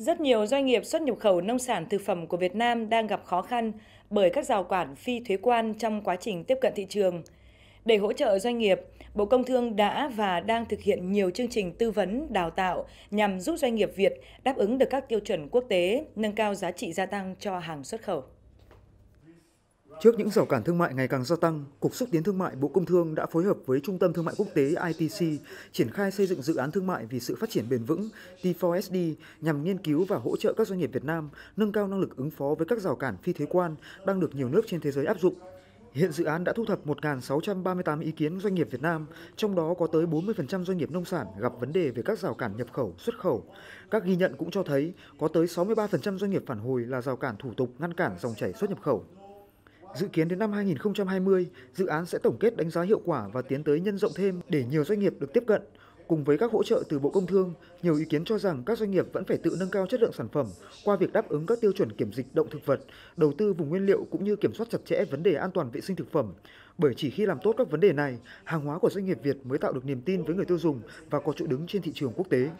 Rất nhiều doanh nghiệp xuất nhập khẩu nông sản thực phẩm của Việt Nam đang gặp khó khăn bởi các rào cản phi thuế quan trong quá trình tiếp cận thị trường. Để hỗ trợ doanh nghiệp, Bộ Công Thương đã và đang thực hiện nhiều chương trình tư vấn, đào tạo nhằm giúp doanh nghiệp Việt đáp ứng được các tiêu chuẩn quốc tế, nâng cao giá trị gia tăng cho hàng xuất khẩu. Trước những rào cản thương mại ngày càng gia tăng, Cục Xúc tiến Thương mại Bộ Công Thương đã phối hợp với Trung tâm Thương mại Quốc tế ITC triển khai xây dựng dự án thương mại vì sự phát triển bền vững T4SD nhằm nghiên cứu và hỗ trợ các doanh nghiệp Việt Nam nâng cao năng lực ứng phó với các rào cản phi thuế quan đang được nhiều nước trên thế giới áp dụng. Hiện dự án đã thu thập 1.638 ý kiến doanh nghiệp Việt Nam, trong đó có tới 40% doanh nghiệp nông sản gặp vấn đề về các rào cản nhập khẩu, xuất khẩu. Các ghi nhận cũng cho thấy có tới 63% doanh nghiệp phản hồi là rào cản thủ tục ngăn cản dòng chảy xuất nhập khẩu. Dự kiến đến năm 2020, dự án sẽ tổng kết đánh giá hiệu quả và tiến tới nhân rộng thêm để nhiều doanh nghiệp được tiếp cận. Cùng với các hỗ trợ từ Bộ Công Thương, nhiều ý kiến cho rằng các doanh nghiệp vẫn phải tự nâng cao chất lượng sản phẩm qua việc đáp ứng các tiêu chuẩn kiểm dịch động thực vật, đầu tư vùng nguyên liệu cũng như kiểm soát chặt chẽ vấn đề an toàn vệ sinh thực phẩm. Bởi chỉ khi làm tốt các vấn đề này, hàng hóa của doanh nghiệp Việt mới tạo được niềm tin với người tiêu dùng và có chỗ đứng trên thị trường quốc tế.